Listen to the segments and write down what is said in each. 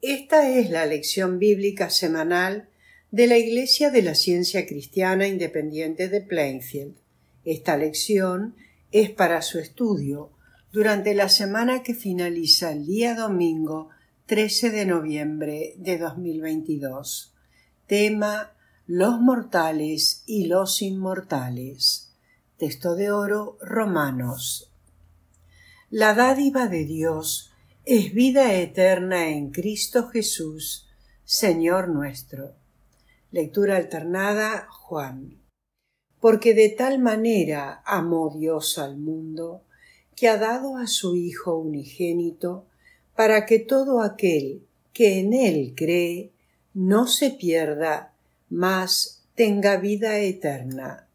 Esta es la lección bíblica semanal de la Iglesia de la Ciencia Cristiana Independiente de Plainfield. Esta lección es para su estudio durante la semana que finaliza el día domingo 13 de noviembre de 2022. Tema Los mortales y los inmortales. Texto de oro Romanos. La dádiva de Dios es vida eterna en Cristo Jesús, Señor nuestro. Lectura alternada Juan. Porque de tal manera amó Dios al mundo, que ha dado a su Hijo unigénito, para que todo aquel que en él cree no se pierda, mas tenga vida eterna.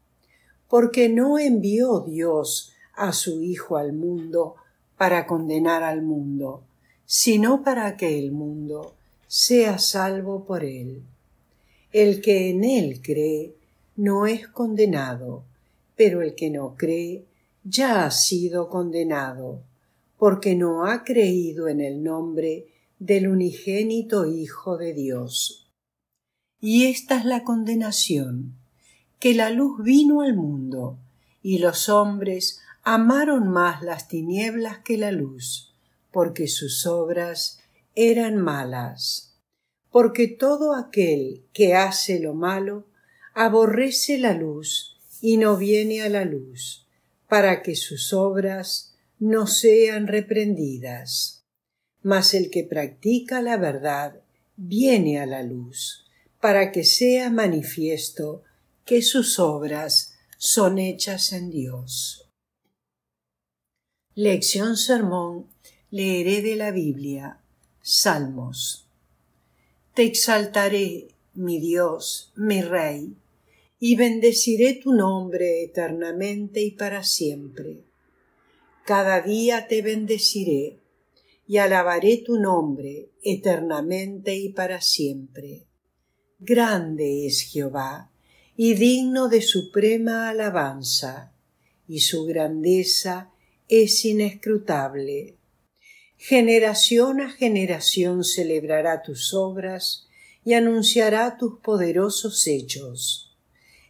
Porque no envió Dios a su Hijo al mundo para condenar al mundo, sino para que el mundo sea salvo por él. El que en él cree no es condenado, pero el que no cree ya ha sido condenado, porque no ha creído en el nombre del unigénito Hijo de Dios. Y esta es la condenación, que la luz vino al mundo, y los hombres amaron más las tinieblas que la luz, porque sus obras eran malas. Porque todo aquel que hace lo malo aborrece la luz y no viene a la luz, para que sus obras no sean reprendidas. Mas el que practica la verdad viene a la luz, para que sea manifiesto que sus obras son hechas en Dios. Lección Sermón. Leeré de la Biblia. Salmos. Te exaltaré, mi Dios, mi Rey, y bendeciré tu nombre eternamente y para siempre. Cada día te bendeciré, y alabaré tu nombre eternamente y para siempre. Grande es Jehová, y digno de suprema alabanza, y su grandeza es inescrutable. Generación a generación celebrará tus obras y anunciará tus poderosos hechos.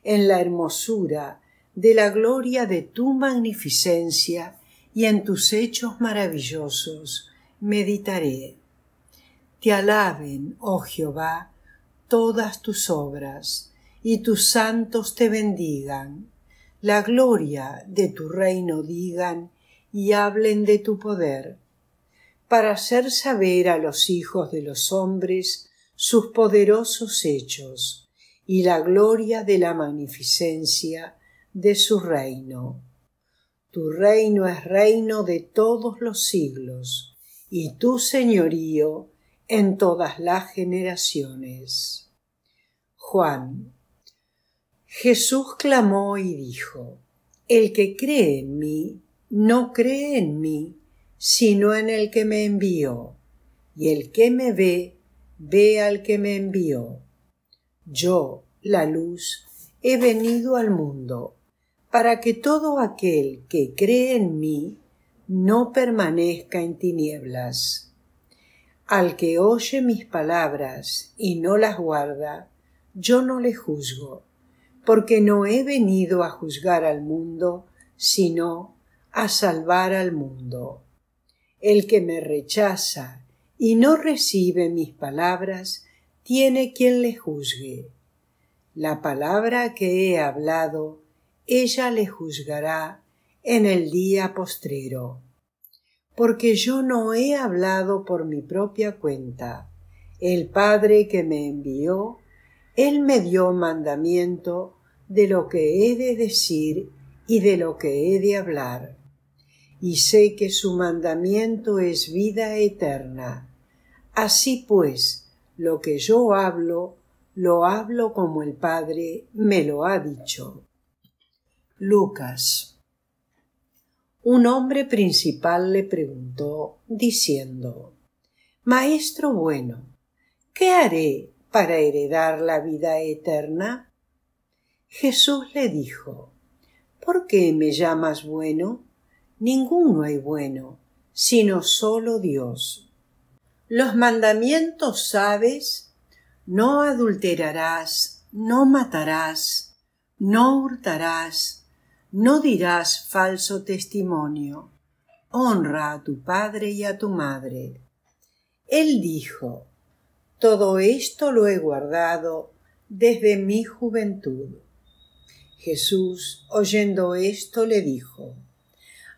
En la hermosura de la gloria de tu magnificencia y en tus hechos maravillosos meditaré. Te alaben, oh Jehová, todas tus obras, y tus santos te bendigan. La gloria de tu reino digan, y hablen de tu poder, para hacer saber a los hijos de los hombres sus poderosos hechos y la gloria de la magnificencia de su reino. Tu reino es reino de todos los siglos, y tu señorío en todas las generaciones. Juan. Jesús clamó y dijo, El que cree en mí, no cree en mí, sino en el que me envió. Y el que me ve, ve al que me envió. Yo, la luz, he venido al mundo, para que todo aquel que cree en mí no permanezca en tinieblas. Al que oye mis palabras y no las guarda, yo no le juzgo, porque no he venido a juzgar al mundo, sino a salvar al mundo. El que me rechaza y no recibe mis palabras, tiene quien le juzgue. La palabra que he hablado, ella le juzgará en el día postrero. Porque yo no he hablado por mi propia cuenta. El Padre que me envió, Él me dio mandamiento de lo que he de decir y de lo que he de hablar y sé que su mandamiento es vida eterna. Así pues, lo que yo hablo, lo hablo como el Padre me lo ha dicho. Lucas. Un hombre principal le preguntó, diciendo Maestro bueno, ¿qué haré para heredar la vida eterna? Jesús le dijo ¿Por qué me llamas bueno? ninguno hay bueno, sino solo Dios. Los mandamientos sabes, no adulterarás, no matarás, no hurtarás, no dirás falso testimonio, honra a tu padre y a tu madre. Él dijo, todo esto lo he guardado desde mi juventud. Jesús, oyendo esto, le dijo,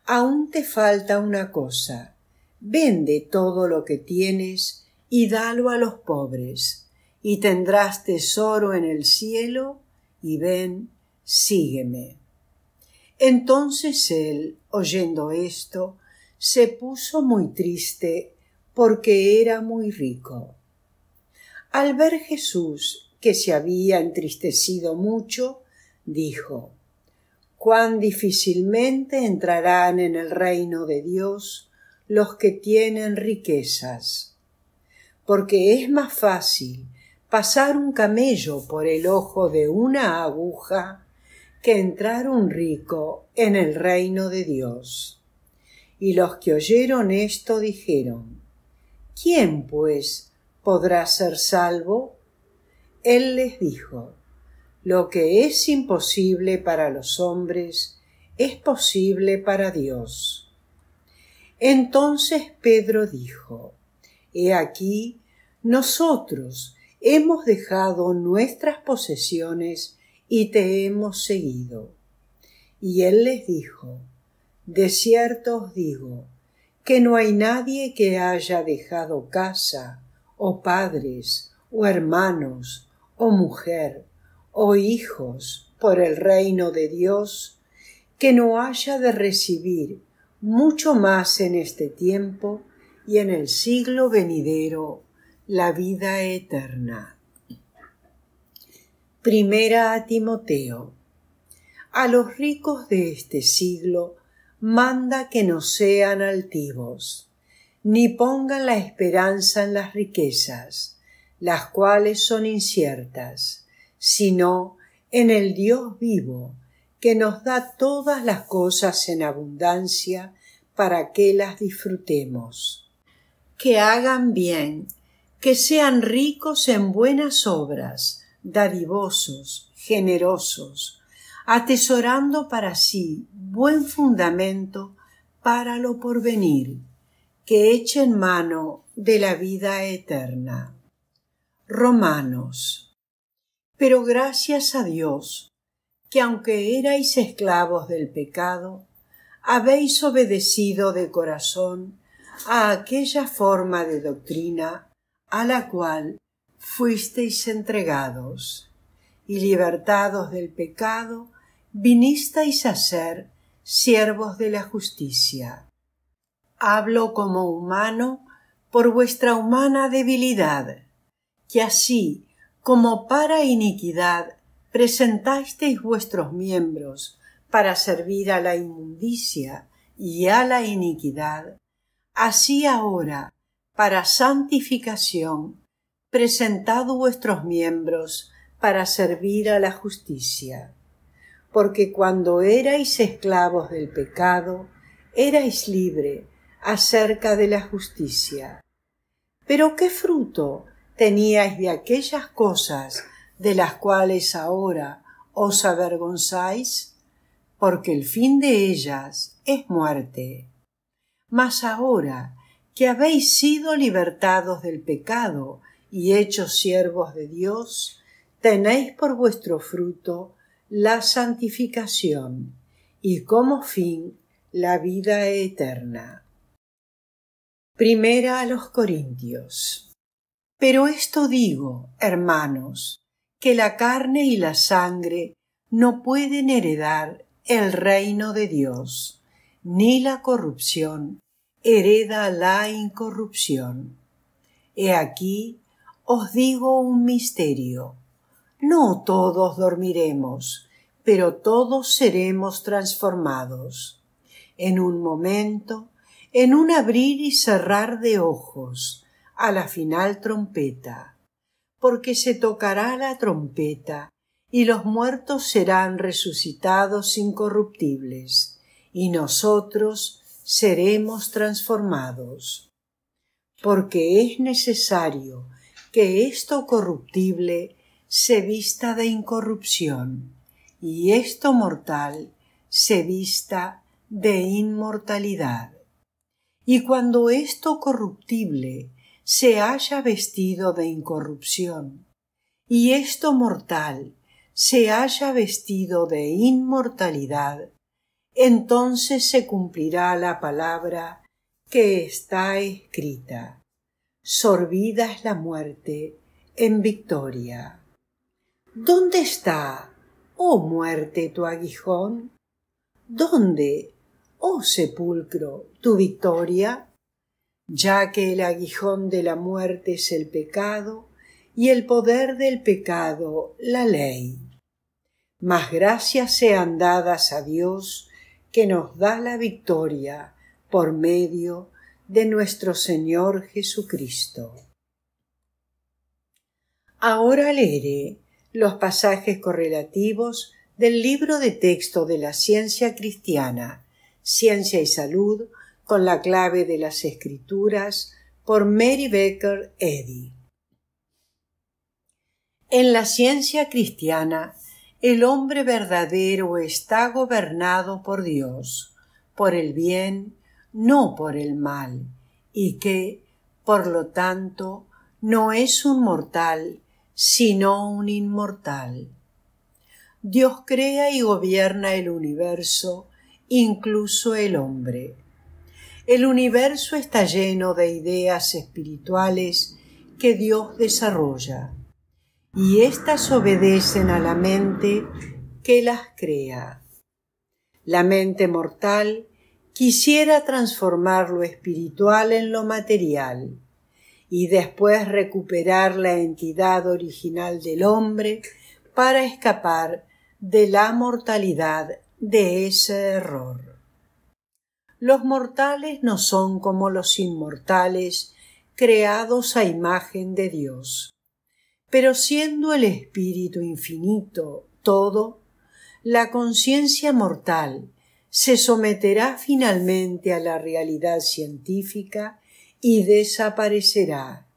aún te falta una cosa. Vende todo lo que tienes y dalo a los pobres, y tendrás tesoro en el cielo, y ven, sígueme. Entonces él, oyendo esto, se puso muy triste porque era muy rico. Al ver Jesús que se había entristecido mucho, dijo cuán difícilmente entrarán en el reino de Dios los que tienen riquezas, porque es más fácil pasar un camello por el ojo de una aguja que entrar un rico en el reino de Dios. Y los que oyeron esto dijeron ¿Quién, pues, podrá ser salvo? Él les dijo lo que es imposible para los hombres es posible para Dios. Entonces Pedro dijo, He aquí, nosotros hemos dejado nuestras posesiones y te hemos seguido. Y él les dijo, De cierto os digo, que no hay nadie que haya dejado casa, o padres, o hermanos, o mujer, oh hijos, por el reino de Dios, que no haya de recibir mucho más en este tiempo y en el siglo venidero la vida eterna. Primera a Timoteo. A los ricos de este siglo manda que no sean altivos, ni pongan la esperanza en las riquezas, las cuales son inciertas sino en el Dios vivo, que nos da todas las cosas en abundancia para que las disfrutemos. Que hagan bien, que sean ricos en buenas obras, dadivosos, generosos, atesorando para sí buen fundamento para lo porvenir, que echen mano de la vida eterna. Romanos pero gracias a Dios, que aunque erais esclavos del pecado, habéis obedecido de corazón a aquella forma de doctrina a la cual fuisteis entregados, y libertados del pecado, vinisteis a ser siervos de la justicia. Hablo como humano por vuestra humana debilidad, que así como para iniquidad presentasteis vuestros miembros para servir a la inmundicia y a la iniquidad, así ahora, para santificación, presentad vuestros miembros para servir a la justicia. Porque cuando erais esclavos del pecado, erais libre acerca de la justicia. Pero ¿qué fruto teníais de aquellas cosas de las cuales ahora os avergonzáis, porque el fin de ellas es muerte. Mas ahora que habéis sido libertados del pecado y hechos siervos de Dios, tenéis por vuestro fruto la santificación y como fin la vida eterna. Primera a los Corintios pero esto digo, hermanos, que la carne y la sangre no pueden heredar el reino de Dios, ni la corrupción hereda la incorrupción. He aquí os digo un misterio. No todos dormiremos, pero todos seremos transformados. En un momento, en un abrir y cerrar de ojos, a la final trompeta, porque se tocará la trompeta, y los muertos serán resucitados incorruptibles, y nosotros seremos transformados. Porque es necesario que esto corruptible se vista de incorrupción, y esto mortal se vista de inmortalidad. Y cuando esto corruptible se haya vestido de incorrupción, y esto mortal se haya vestido de inmortalidad, entonces se cumplirá la palabra que está escrita. Sorbida es la muerte en victoria. ¿Dónde está, oh muerte, tu aguijón? ¿Dónde, oh sepulcro, tu victoria? ya que el aguijón de la muerte es el pecado y el poder del pecado la ley. Mas gracias sean dadas a Dios que nos da la victoria por medio de nuestro Señor Jesucristo. Ahora leeré los pasajes correlativos del libro de texto de la ciencia cristiana, Ciencia y Salud, con la clave de las escrituras por Mary Baker Eddy. En la ciencia cristiana, el hombre verdadero está gobernado por Dios, por el bien, no por el mal, y que, por lo tanto, no es un mortal, sino un inmortal. Dios crea y gobierna el universo, incluso el hombre el universo está lleno de ideas espirituales que Dios desarrolla, y éstas obedecen a la mente que las crea. La mente mortal quisiera transformar lo espiritual en lo material y después recuperar la entidad original del hombre para escapar de la mortalidad de ese error. Los mortales no son como los inmortales, creados a imagen de Dios. Pero siendo el espíritu infinito todo, la conciencia mortal se someterá finalmente a la realidad científica y desaparecerá.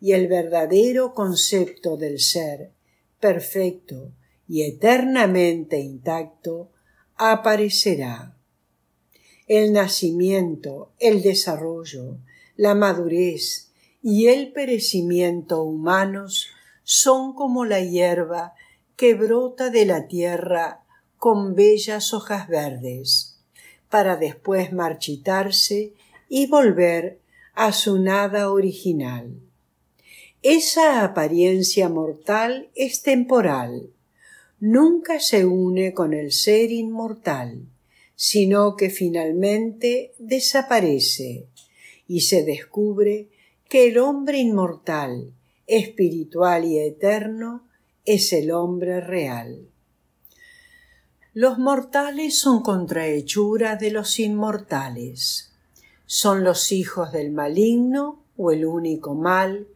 Y el verdadero concepto del ser, perfecto y eternamente intacto, aparecerá el nacimiento, el desarrollo, la madurez y el perecimiento humanos son como la hierba que brota de la tierra con bellas hojas verdes, para después marchitarse y volver a su nada original. Esa apariencia mortal es temporal, nunca se une con el ser inmortal sino que finalmente desaparece y se descubre que el hombre inmortal, espiritual y eterno es el hombre real. Los mortales son contrahechura de los inmortales. Son los hijos del maligno o el único mal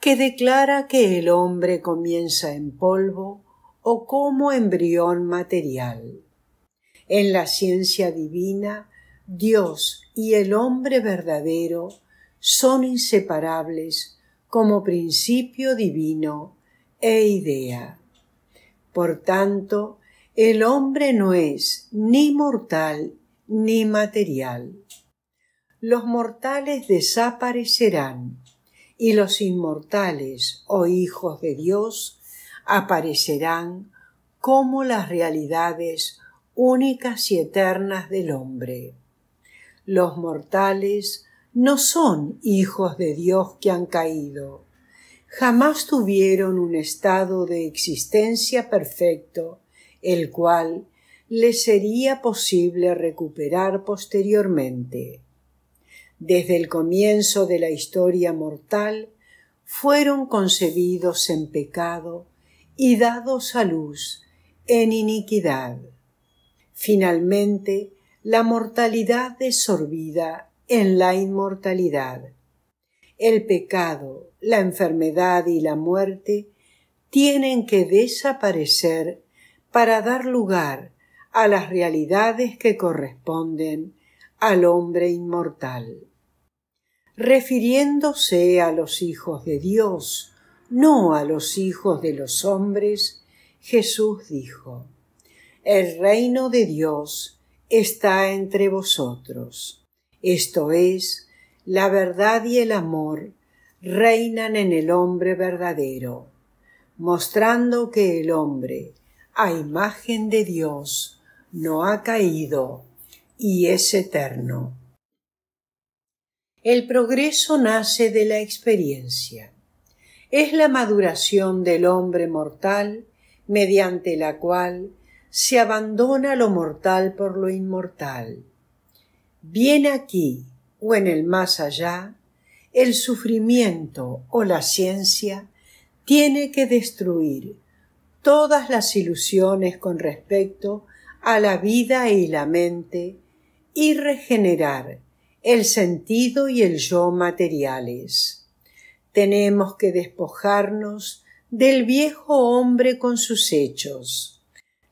que declara que el hombre comienza en polvo o como embrión material en la ciencia divina, Dios y el hombre verdadero son inseparables como principio divino e idea. Por tanto, el hombre no es ni mortal ni material. Los mortales desaparecerán y los inmortales o oh hijos de Dios aparecerán como las realidades únicas y eternas del hombre. Los mortales no son hijos de Dios que han caído, jamás tuvieron un estado de existencia perfecto, el cual les sería posible recuperar posteriormente. Desde el comienzo de la historia mortal fueron concebidos en pecado y dados a luz en iniquidad. Finalmente, la mortalidad desorbida en la inmortalidad. El pecado, la enfermedad y la muerte tienen que desaparecer para dar lugar a las realidades que corresponden al hombre inmortal. Refiriéndose a los hijos de Dios, no a los hijos de los hombres, Jesús dijo el reino de Dios está entre vosotros. Esto es, la verdad y el amor reinan en el hombre verdadero, mostrando que el hombre, a imagen de Dios, no ha caído y es eterno. El progreso nace de la experiencia. Es la maduración del hombre mortal mediante la cual se abandona lo mortal por lo inmortal. Bien aquí o en el más allá, el sufrimiento o la ciencia tiene que destruir todas las ilusiones con respecto a la vida y la mente y regenerar el sentido y el yo materiales. Tenemos que despojarnos del viejo hombre con sus hechos,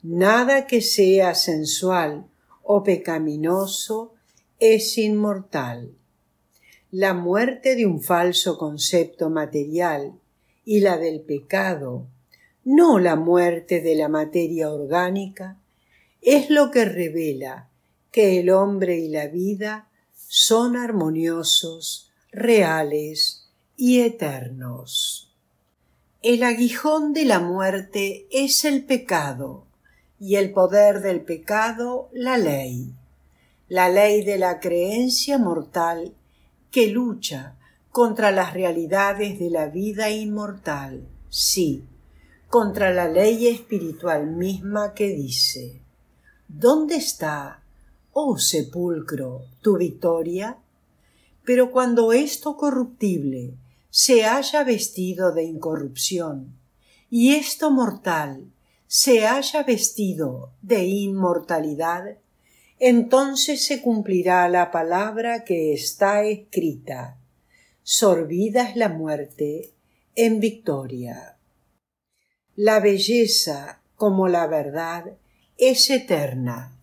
Nada que sea sensual o pecaminoso es inmortal. La muerte de un falso concepto material y la del pecado, no la muerte de la materia orgánica, es lo que revela que el hombre y la vida son armoniosos, reales y eternos. El aguijón de la muerte es el pecado y el poder del pecado, la ley, la ley de la creencia mortal que lucha contra las realidades de la vida inmortal, sí, contra la ley espiritual misma que dice ¿Dónde está, oh sepulcro, tu victoria? Pero cuando esto corruptible se haya vestido de incorrupción, y esto mortal se haya vestido de inmortalidad, entonces se cumplirá la palabra que está escrita. Sorbida es la muerte en victoria. La belleza, como la verdad, es eterna.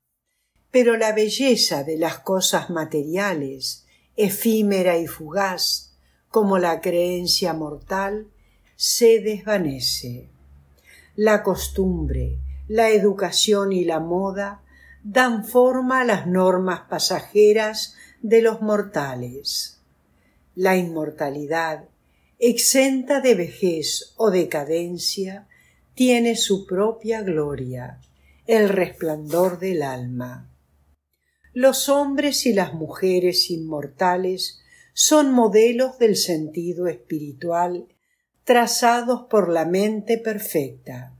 Pero la belleza de las cosas materiales, efímera y fugaz, como la creencia mortal, se desvanece la costumbre, la educación y la moda dan forma a las normas pasajeras de los mortales. La inmortalidad, exenta de vejez o decadencia, tiene su propia gloria, el resplandor del alma. Los hombres y las mujeres inmortales son modelos del sentido espiritual trazados por la mente perfecta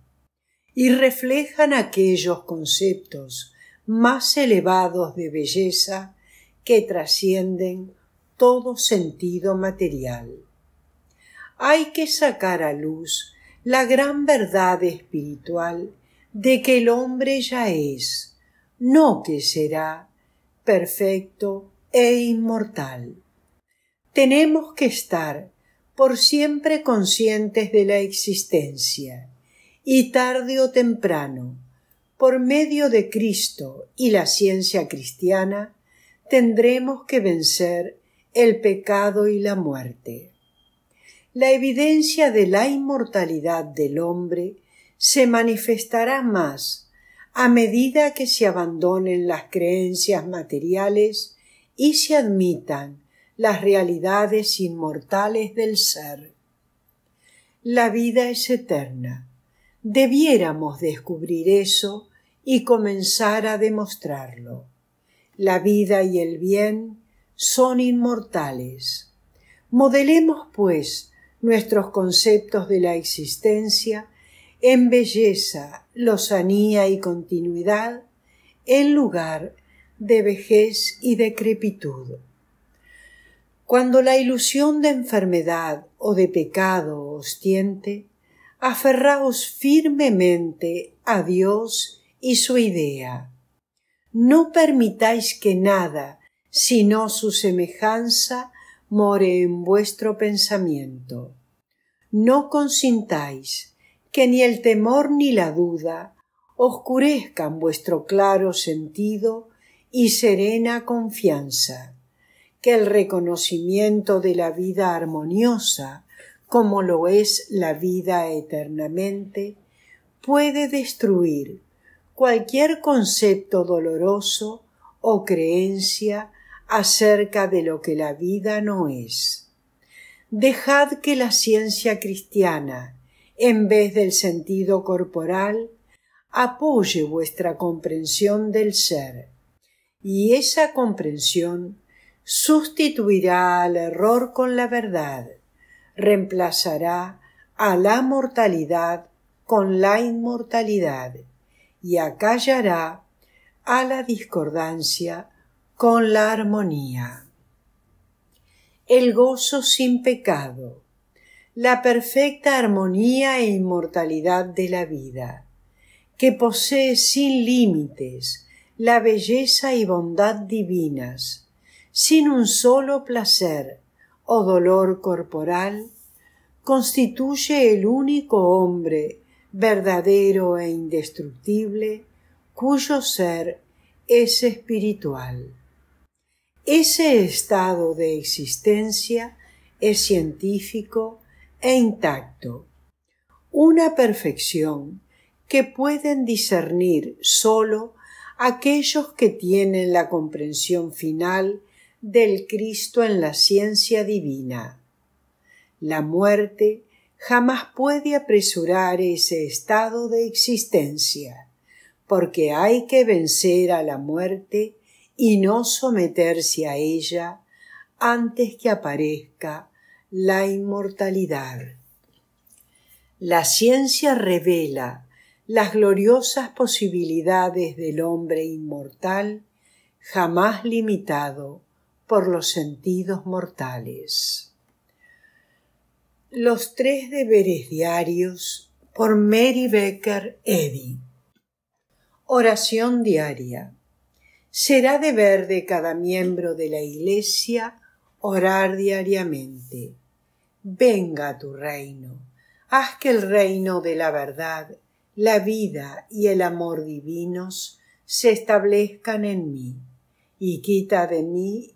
y reflejan aquellos conceptos más elevados de belleza que trascienden todo sentido material. Hay que sacar a luz la gran verdad espiritual de que el hombre ya es, no que será, perfecto e inmortal. Tenemos que estar por siempre conscientes de la existencia, y tarde o temprano, por medio de Cristo y la ciencia cristiana, tendremos que vencer el pecado y la muerte. La evidencia de la inmortalidad del hombre se manifestará más a medida que se abandonen las creencias materiales y se admitan las realidades inmortales del ser. La vida es eterna. Debiéramos descubrir eso y comenzar a demostrarlo. La vida y el bien son inmortales. Modelemos, pues, nuestros conceptos de la existencia en belleza, lozanía y continuidad, en lugar de vejez y decrepitud cuando la ilusión de enfermedad o de pecado os tiente, aferraos firmemente a Dios y su idea. No permitáis que nada, sino su semejanza, more en vuestro pensamiento. No consintáis que ni el temor ni la duda oscurezcan vuestro claro sentido y serena confianza que el reconocimiento de la vida armoniosa, como lo es la vida eternamente, puede destruir cualquier concepto doloroso o creencia acerca de lo que la vida no es. Dejad que la ciencia cristiana, en vez del sentido corporal, apoye vuestra comprensión del ser, y esa comprensión sustituirá al error con la verdad, reemplazará a la mortalidad con la inmortalidad y acallará a la discordancia con la armonía. El gozo sin pecado, la perfecta armonía e inmortalidad de la vida, que posee sin límites la belleza y bondad divinas, sin un solo placer o oh dolor corporal, constituye el único hombre verdadero e indestructible cuyo ser es espiritual. Ese estado de existencia es científico e intacto, una perfección que pueden discernir solo aquellos que tienen la comprensión final del Cristo en la ciencia divina. La muerte jamás puede apresurar ese estado de existencia, porque hay que vencer a la muerte y no someterse a ella antes que aparezca la inmortalidad. La ciencia revela las gloriosas posibilidades del hombre inmortal, jamás limitado por los sentidos mortales. Los tres deberes diarios por Mary Becker Eddy. Oración diaria. Será deber de cada miembro de la Iglesia orar diariamente. Venga a tu reino. Haz que el reino de la verdad, la vida y el amor divinos se establezcan en mí, y quita de mí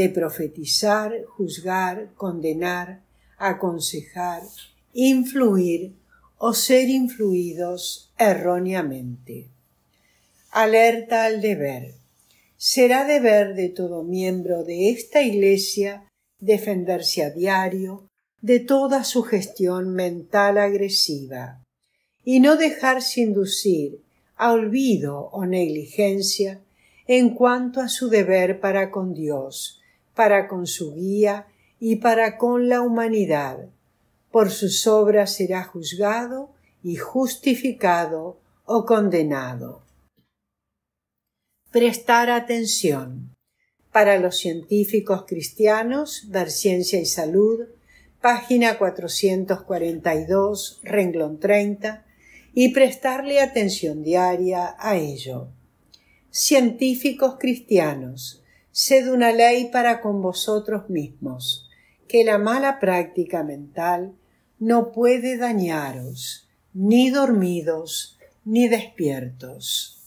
de profetizar, juzgar, condenar, aconsejar, influir o ser influidos erróneamente. Alerta al deber. Será deber de todo miembro de esta Iglesia defenderse a diario de toda sugestión mental agresiva y no dejarse inducir a olvido o negligencia en cuanto a su deber para con Dios, para con su guía y para con la humanidad. Por sus obras será juzgado y justificado o condenado. Prestar atención. Para los científicos cristianos, Dar Ciencia y Salud, página 442, renglón 30, y prestarle atención diaria a ello. Científicos cristianos, sed una ley para con vosotros mismos, que la mala práctica mental no puede dañaros, ni dormidos, ni despiertos.